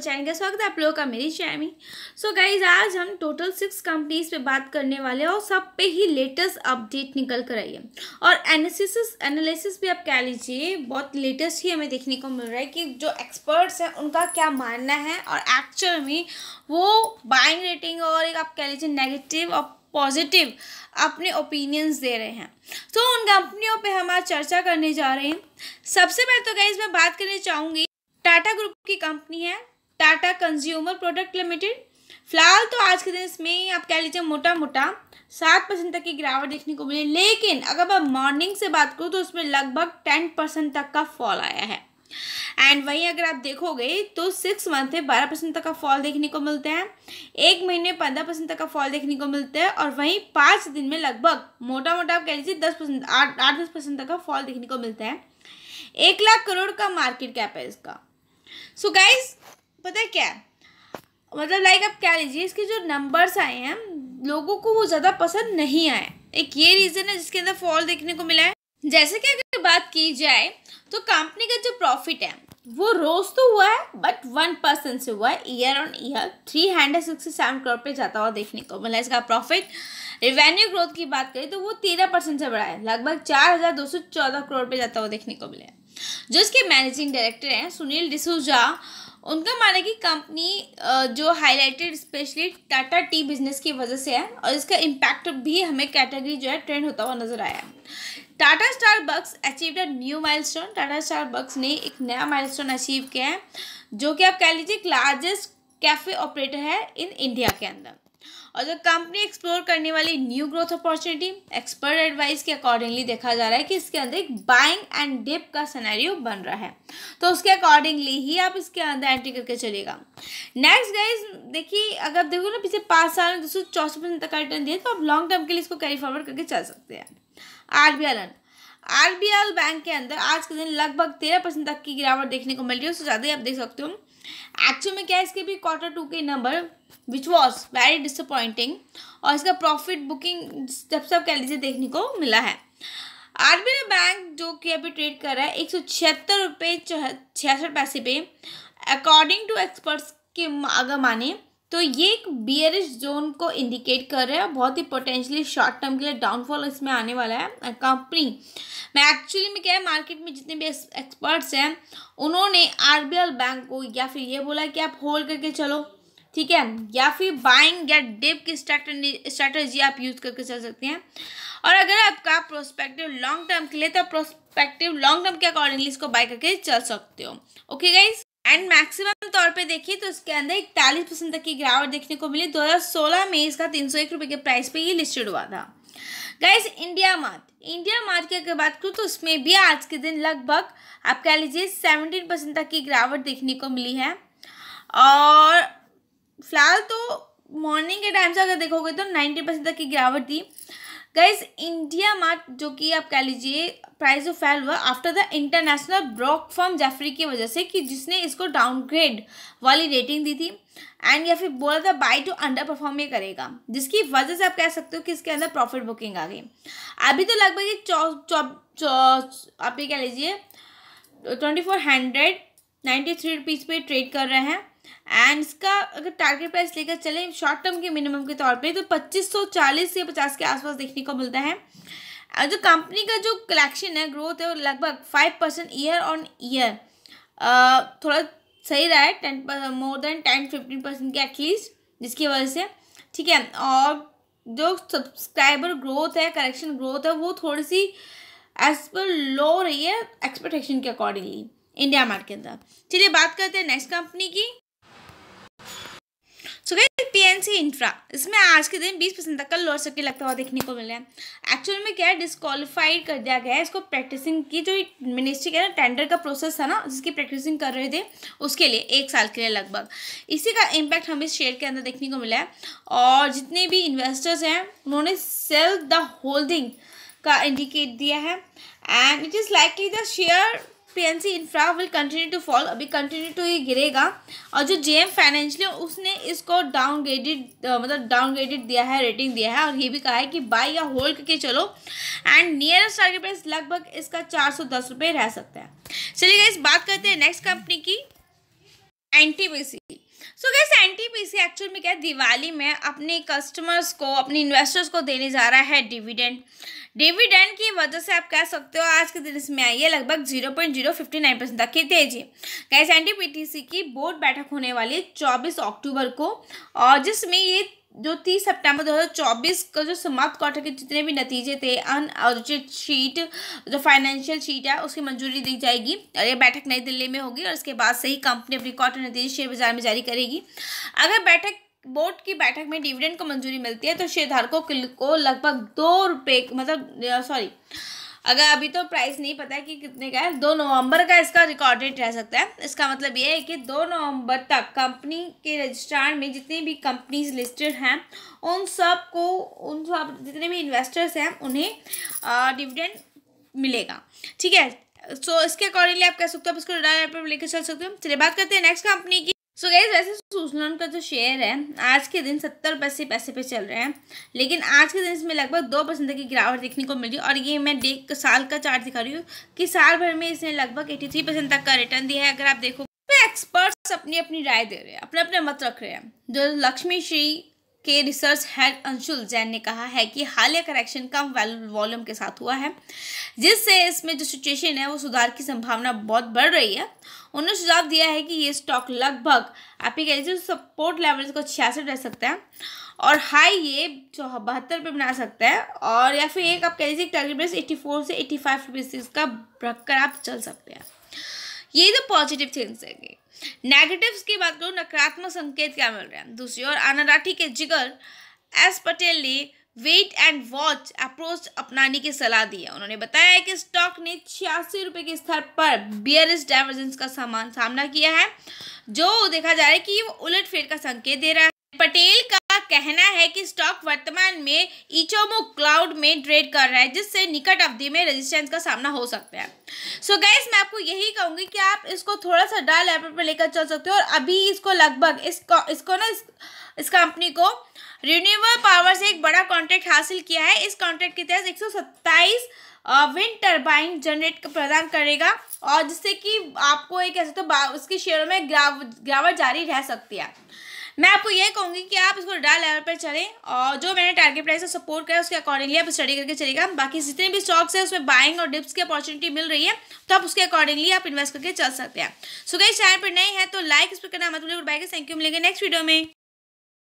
channel का स्वागत है आप लोगों का मेरी शैमी सो गाइज आज हम टोटल सिक्स कंपनीज पे बात करने वाले हैं और सब पे ही लेटेस्ट अपडेट निकल कर आई है और एनालिसिस एनालिसिस भी आप कह लीजिए बहुत लेटेस्ट ही हमें देखने को मिल रहा है कि जो एक्सपर्ट्स हैं उनका क्या मानना है और एक्चुअल में वो बाइंग रेटिंग और एक आप कह लीजिए नेगेटिव और पॉजिटिव अपने ओपिनियंस दे रहे हैं तो so, उन कंपनियों पर हम आज चर्चा करने जा रहे हैं सबसे पहले तो गाइज मैं बात करने चाहूँगी टाटा ग्रुप की कंपनी है टाटा कंज्यूमर प्रोडक्ट लिमिटेड फिलहाल तो आज के दिन इसमें आप कह लीजिए मोटा मोटा सात परसेंट तक की गिरावट देखने को मिली लेकिन अगर मैं मॉर्निंग से बात करूँ तो उसमें लगभग टेन परसेंट तक का फॉल आया है एंड वहीं अगर आप देखोगे तो सिक्स मंथ में बारह परसेंट तक का फॉल देखने को मिलता है एक महीने पंद्रह परसेंट तक का फॉल देखने को मिलता है और वहीं पाँच दिन में लगभग मोटा मोटा आप कह लीजिए दस परसेंट आठ आठ दस परसेंट तक का फॉल देखने को मिलता है एक लाख करोड़ का मार्केट कैप है इसका सो so गाइज पता है क्या मतलब लाइक आप क्या लीजिए इसके जो नंबर्स आए हैं लोगों को वो ज़्यादा पसंद नहीं आए एक ये रीज़न है जिसके अंदर फॉल देखने को मिला है जैसे कि अगर बात की जाए तो कंपनी का जो प्रॉफिट है वो रोज तो हुआ है बट वन परसेंट से हुआ है year on year three hundred sixty seven crore पे जाता हुआ देखने को मिला इसका प्रॉफिट रेवेन्यू ग्रोथ की बात करें तो वो तेरह परसेंट से बढ़ा है लगभग चार हज़ार दो सौ चौदह करोड़ पे जाता हुआ देखने को मिला है जो इसके मैनेजिंग डायरेक्टर हैं सुनील डिसूजा उनका मानना कि कंपनी जो highlighted specially Tata tea business की वजह से है और इसका इम्पैक्ट भी हमें कैटेगरी जो है ट्रेंड होता हुआ नजर आया Tata Starbucks achieve a new milestone Tata Starbucks ने एक नया माइलस्टोन अचीव किया है जो कि आप कह लीजिए लार्जेस्ट कैफे ऑपरेटर है इन इंडिया के अंदर और जो कंपनी एक्सप्लोर करने वाली new growth opportunity expert advice के अकॉर्डिंगली देखा जा रहा है कि इसके अंदर एक बाइंग एंड डिप का सिनेरियो बन रहा है तो उसके अकॉर्डिंगली ही आप इसके अंदर एंट्री करके चलेगा नेक्स्ट गाइज देखिए अगर आप देखो ना पिछले पाँच साल में दो सौ चौसठ परसेंट तक का रिटर्न दिया तो आप लॉन्ग टर्म के लिए इसको कैरी फॉरवर्ड करके चल सकते हैं R B R L RBL bank के अंदर आज के दिन लगभग तेरह परसेंट तक की गिरावट देखने को मिल रही है उससे ज़्यादा ही आप देख सकते हो एक्चुअल में क्या है इसके भी क्वार्टर टू के number which was very disappointing और इसका प्रॉफिट बुकिंग जब सब कह लीजिए देखने को मिला है आरबीआई बैंक जो कि अभी ट्रेड कर रहा है एक सौ छिहत्तर रुपये छियासठ पैसे पे अकॉर्डिंग टू एक्सपर्ट्स के अगर माने तो ये एक बियरिश जोन को इंडिकेट कर रहा है बहुत ही पोटेंशियली शॉर्ट टर्म के लिए डाउनफॉल इसमें आने वाला है कंपनी मैं एक्चुअली में क्या है मार्केट में जितने भी एक्सपर्ट्स हैं उन्होंने आर बैंक को या फिर ये बोला कि आप होल्ड करके चलो ठीक है या फिर बाइंग या डिप की स्ट्रैटेजी आप यूज़ करके चल सकते हैं और अगर आपका प्रोस्पेक्टिव लॉन्ग टर्म के लिए तो प्रोस्पेक्टिव लॉन्ग टर्म के अकॉर्डिंगली इसको बाय करके चल सकते हो ओके गाइज एंड मैक्सिमम तौर पे देखिए तो इसके अंदर इकतालीस परसेंट तक की गिरावट देखने को मिली 2016 में इसका तीन सौ एक रुपये के प्राइस पे ये लिस्टेड हुआ था guys India Mart India Mart की अगर बात करूँ तो उसमें भी आज के दिन लगभग आप कह लीजिए सेवनटीन परसेंट तक की गिरावट देखने को मिली है और फिलहाल तो मॉर्निंग के टाइम से अगर देखोगे तो नाइन्टी परसेंट तक की गिरावट थी गाइज इंडिया मार्ट जो कि आप कह लीजिए प्राइस ऑफ फैल हुआ after the international broker firm Jefferies की वजह से कि जिसने इसको डाउनग्रेड वाली रेटिंग दी थी एंड या फिर बोला था बाई टू अंडर परफॉर्म ये करेगा जिसकी वजह से आप कह सकते हो कि इसके अंदर प्रॉफिट बुकिंग आ गई अभी तो लगभग ये आप ये कह लीजिए twenty four hundred ninety three rupees पे ट्रेड कर रहे हैं एंड इसका अगर टारगेट प्राइस लेकर चलें शॉर्ट टर्म के मिनिमम के तौर पे तो 2540 या 50 के आसपास देखने को मिलता है जो कंपनी का जो कलेक्शन है ग्रोथ है वो लगभग five percent year on year थोड़ा सही रहा है ten more than ten fifteen percent के एटलीस्ट जिसकी वजह से ठीक है और जो सब्सक्राइबर ग्रोथ है कलेक्शन ग्रोथ है वो थोड़ी सी एज पर लो रही है एक्सपेक्टेशन के अकॉर्डिंगली इंडिया मार्केट के अंदर चलिए बात करते हैं नेक्स्ट कंपनी की सो गए पीएनसी इंफ्रा इसमें आज के दिन 20 परसेंट तक का लोअर सर्किट लगता हुआ देखने को मिल रहा है एक्चुअल में क्या है डिस्कालीफाइड कर दिया गया है इसको प्रैक्टिसिंग की जो मिनिस्ट्री का ना टेंडर का प्रोसेस था ना जिसकी प्रैक्टिसिंग कर रहे थे उसके लिए एक साल के लिए लगभग इसी का इम्पैक्ट हमें शेयर के अंदर देखने को मिला है और जितने भी इन्वेस्टर्स हैं उन्होंने सेल द होल्डिंग का इंडिकेट दिया है and it is likely the share PNC Infra will continue to fall अभी कंटिन्यू टू ये गिरेगा और जो जेएम फाइनेंशियल उसने इसको डाउनग्रेडेड मतलब डाउनग्रेडेड दिया है रेटिंग दिया है और ये भी कहा है कि बाय या होल्ड करके चलो एंड नियरेस्ट टारगेट प्राइस लगभग इसका चार सौ दस रुपये रह सकता है चलिए इस बात करते हैं नेक्स्ट कंपनी की एनटीपीसी एन एक्चुअल में क्या है दिवाली में अपने कस्टमर्स को अपने इन्वेस्टर्स को देने जा रहा है डिविडेंड डिविडेंड की वजह से आप कह सकते हो आज के दिन इसमें आई है लगभग zero point zero fifty nine percent तक की तेजी कैसे एन की बोर्ड बैठक होने वाली है चौबीस अक्टूबर को और जिसमें ये जो तीस सितंबर 2024 का जो समाप्त क्वार्टर के जितने भी नतीजे थे अनऑडिटेड शीट जो फाइनेंशियल शीट है उसकी मंजूरी दी जाएगी और ये बैठक नई दिल्ली में होगी और इसके बाद से ही कंपनी अपनी क्वार्टर नतीजे शेयर बाजार में जारी करेगी अगर बैठक बोर्ड की बैठक में डिविडेंड को मंजूरी मिलती है तो शेयरधारकों को लगभग दो रुपये मतलब सॉरी अगर अभी तो प्राइस नहीं पता है कि कितने का है दो नवंबर का इसका रिकॉर्डेड रह सकता है इसका मतलब ये है कि दो नवंबर तक कंपनी के रजिस्ट्रार में जितनी भी कंपनीज लिस्टेड हैं उन सब को उन सब जितने भी इन्वेस्टर्स हैं उन्हें डिविडेंड मिलेगा ठीक है सो so, इसके अकॉर्डिंगली आप कह सकते हो आप इसको लेकर चल सकते हो चलिए बात करते हैं नेक्स्ट कंपनी की सो गैस वैसे सुजलॉन का जो शेयर है आज के दिन सत्तर पैसे पैसे पे चल रहे हैं लेकिन आज के दिन इसमें लगभग दो परसेंट की गिरावट देखने को मिली और ये मैं डे साल का चार्ट दिखा रही हूँ कि साल भर में इसने लगभग एटी थ्री परसेंट तक का रिटर्न दिया है अगर आप देखो एक्सपर्ट्स तो अपनी अपनी राय दे रहे हैं अपने अपने मत रख रहे हैं जो लक्ष्मी श्री के रिसर्च हेड अंशुल जैन ने कहा है कि हालिया करेक्शन कम वॉल्यूम के साथ हुआ है जिससे इसमें जो सिचुएशन है वो सुधार की संभावना बहुत बढ़ रही है उन्होंने सुझाव दिया है कि ये स्टॉक लगभग आप कह कैसे सपोर्ट लेवल्स को छियासठ रह सकता है और हाई ये जो बहत्तर पे बना सकता है और या फिर एक आप कह लीजिए टारगेट प्राइस एट्टी फोर से एट्टी फाइव रुपीज़ का रख कर आप चल सकते हैं ये तो पॉजिटिव थिंग्स है नेगेटिव्स की बात करूँ नकारात्मक संकेत क्या मिल रहे हैं दूसरी ओर आनाराठी के जिगर एस पटेल ने वेट एंड वॉच अप्रोच अपनाने की सलाह दी है उन्होंने बताया कि स्टॉक ने छियासी रुपये के स्तर पर बियरिस डाइवर्जेंस का सामान सामना किया है जो देखा जा रहा है कि वो उलट फेर का संकेत दे रहा है पटेल का कहना है कि स्टॉक वर्तमान में इचोमो क्लाउड में ट्रेड कर रहा है जिससे निकट अवधि में रेजिस्टेंस का सामना हो सकता है सो so गैस मैं आपको यही कहूंगी कि आप इसको थोड़ा सा डाल लेवल पर लेकर चल सकते हो और अभी इसको लगभग इसको इसको ना इस, कंपनी को रिन्यूएबल पावर से एक बड़ा कॉन्ट्रैक्ट हासिल किया है इस कॉन्ट्रैक्ट के तहत एक विंड टर्बाइन जनरेट प्रदान करेगा और जिससे कि आपको एक ऐसे तो उसके शेयरों में गिरावट जारी रह सकती है मैं आपको ये कहूँगी कि आप इसको डाल लेवल पर चलें और जो मैंने टारगेट प्राइस को सपोर्ट करा उसके अकॉर्डिंगली आप स्टडी करके चलेगा बाकी जितने भी स्टॉक्स हैं उसमें बाइंग और डिप्स की अपॉर्चुनिटी मिल रही है तो आप उसके अकॉर्डिंगली आप इन्वेस्ट करके चल सकते हैं सो गई चैनल पर नहीं है तो लाइक इस पर करना मतलब भूलिए थैंक यू मिलेंगे नेक्स्ट वीडियो में